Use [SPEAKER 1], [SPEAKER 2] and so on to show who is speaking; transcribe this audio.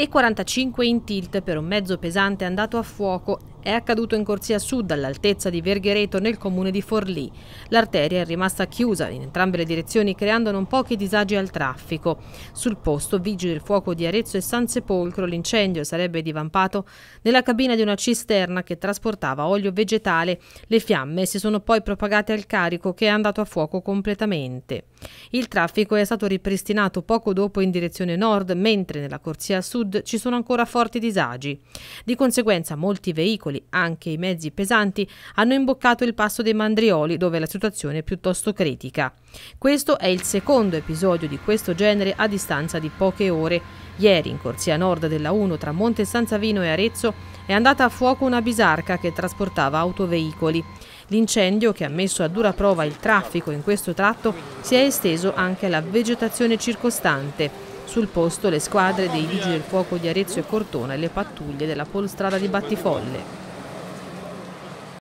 [SPEAKER 1] e 45 in tilt per un mezzo pesante andato a fuoco è accaduto in corsia sud all'altezza di Verghereto nel comune di Forlì. L'arteria è rimasta chiusa in entrambe le direzioni creando non pochi disagi al traffico. Sul posto vigili il fuoco di Arezzo e San Sepolcro l'incendio sarebbe divampato nella cabina di una cisterna che trasportava olio vegetale. Le fiamme si sono poi propagate al carico che è andato a fuoco completamente. Il traffico è stato ripristinato poco dopo in direzione nord mentre nella corsia sud ci sono ancora forti disagi. Di conseguenza molti veicoli veicoli, anche i mezzi pesanti, hanno imboccato il passo dei Mandrioli dove la situazione è piuttosto critica. Questo è il secondo episodio di questo genere a distanza di poche ore. Ieri, in corsia nord della 1 tra Monte Sanzavino e Arezzo, è andata a fuoco una bisarca che trasportava autoveicoli. L'incendio, che ha messo a dura prova il traffico in questo tratto, si è esteso anche alla vegetazione circostante. Sul posto le squadre dei vigili del fuoco di Arezzo e Cortona e le pattuglie della polstrada di Battifolle.